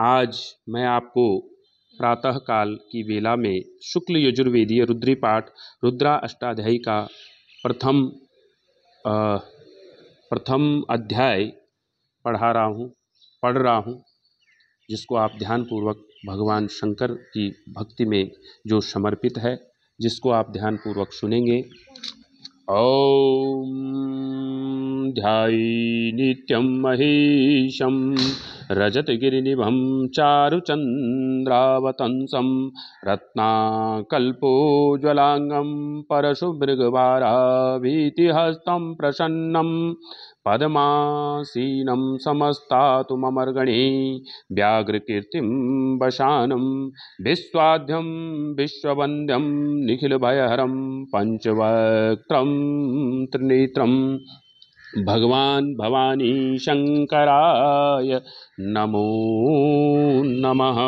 आज मैं आपको प्रातःकाल की वेला में शुक्ल यजुर्वेदीय रुद्री पाठ रुद्रा अष्टाध्यायी का प्रथम आ, प्रथम अध्याय पढ़ा रहा हूँ पढ़ रहा हूँ जिसको आप ध्यानपूर्वक भगवान शंकर की भक्ति में जो समर्पित है जिसको आप ध्यानपूर्वक सुनेंगे ओम ध्यायी नित्यं महीशं रजतगिरिनिभं चारुचन्द्रावतंसं रत्नाकल्पोज्वलाङ्गं परशुमृगवाराभीतिहस्तं प्रसन्नं पद्मासीनं समस्तातु ममर्गणे व्याघ्रकीर्तिं वशानं विश्वाध्यं विश्ववन्द्यं निखिलभयहरं पञ्चवक्त्रं त्रिनेत्रम् भगवान भवानी शंकराय नमो नमः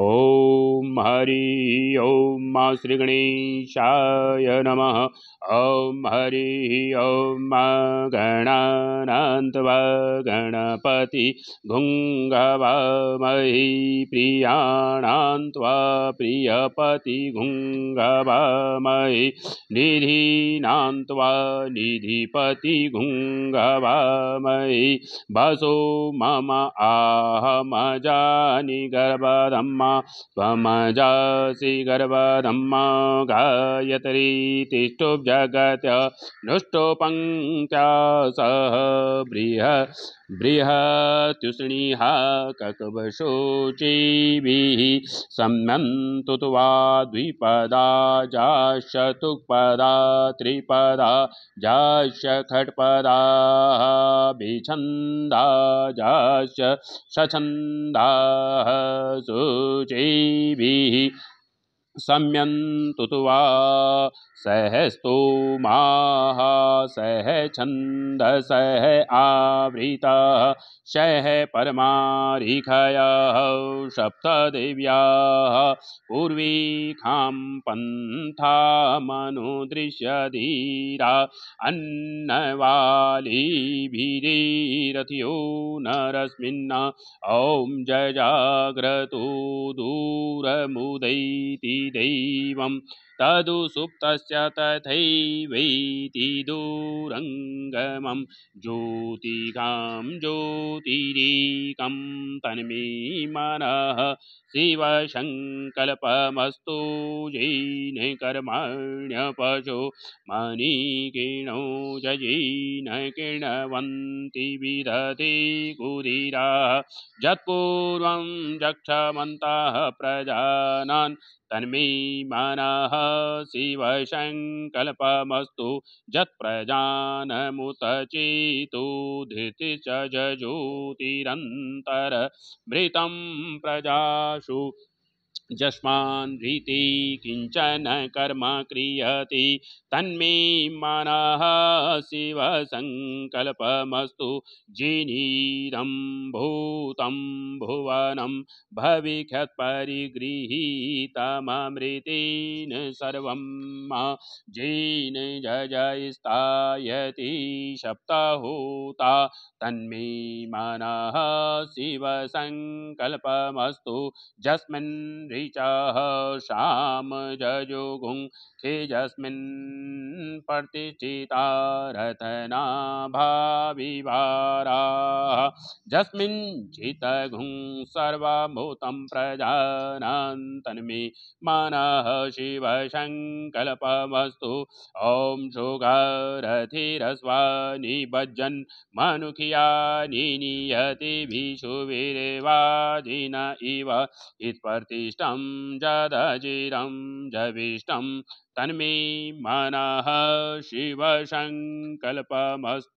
ॐ हरि ॐ मा श्रीगणेशाय नमः ॐ हरि ॐ मा गणपति घुङ्गवामयि प्रियाणान्त्वा प्रियपति घुङ्गवामयि निधीनान्त्वा निधिपति घुङ्गवामयि वसो मम आह मजानी गर्भदम् त्वमजासि गर्भधम्म गायतरीतिष्ठो जगत दृष्टोपङ्क्त्या सह बृह बृहत्युष्णीः ककवशोचीभिः सम्यन्तु त्वा द्विपदा जाशतुक्पदा त्रिपदा जाश खट्पदा बिछन्दा जाश सछन्दाः शुचिभिः सम्यन्तु तु वा सह छंद सह आवृता सह परमारिखया सप्त दिव्या पूर्वी आवृतः शः परमारिखयः सप्तदेव्याः पूर्वीखां पन्था मनुदृश्यधीरा अन्नवालीभिरथियो नरस्मिन् ॐ जजाग्रतो दूरमुदैति दैवम् तदु सुप्तस्य तथैवैति दूरङ्गमं ज्योतिकां ज्योतिरीकं तन्मे मनः शिवसङ्कल्पमस्तु जैन कर्माण्यपशो मणिकिणो जैन किणवन्ति विदधे कुदिरा जत्पूर्वं जक्षमन्ताः प्रजानान् तन्मे मनः शिव सङ्कल्पमस्तु यत्प्रजानमुतचेतु धृति च जज्योतिरन्तरमृतं प्रजाशु जस्मान् रीति किञ्चन कर्म क्रियति तन्मे शिव संकल्पमस्तु जिनीदं भूत भुवनम भविष्यत्परिगृहीतममृतेन सर्व जीन जयस्तायति सप्तहूता तन्मे शिव संकल्पमस्तु जस्मिन् ऋचः श्याम जजुगु खेजस्मिन् प्रतिष्ठिता रतना रतनाभाविवाराः जस्मिञ्चितघुं सर्वभूतं प्रजानान्तन्मे मनः शिवसङ्कल्पमस्तु ॐ सुगरथिरस्वानि भजन् मनुखियानि नियतिभिषुभिरेवाजिन इव यत्प्रतिष्ठा जदजिरं जदजिरं जविष्टं तन्मे मनः शिवसङ्कल्पमस्तु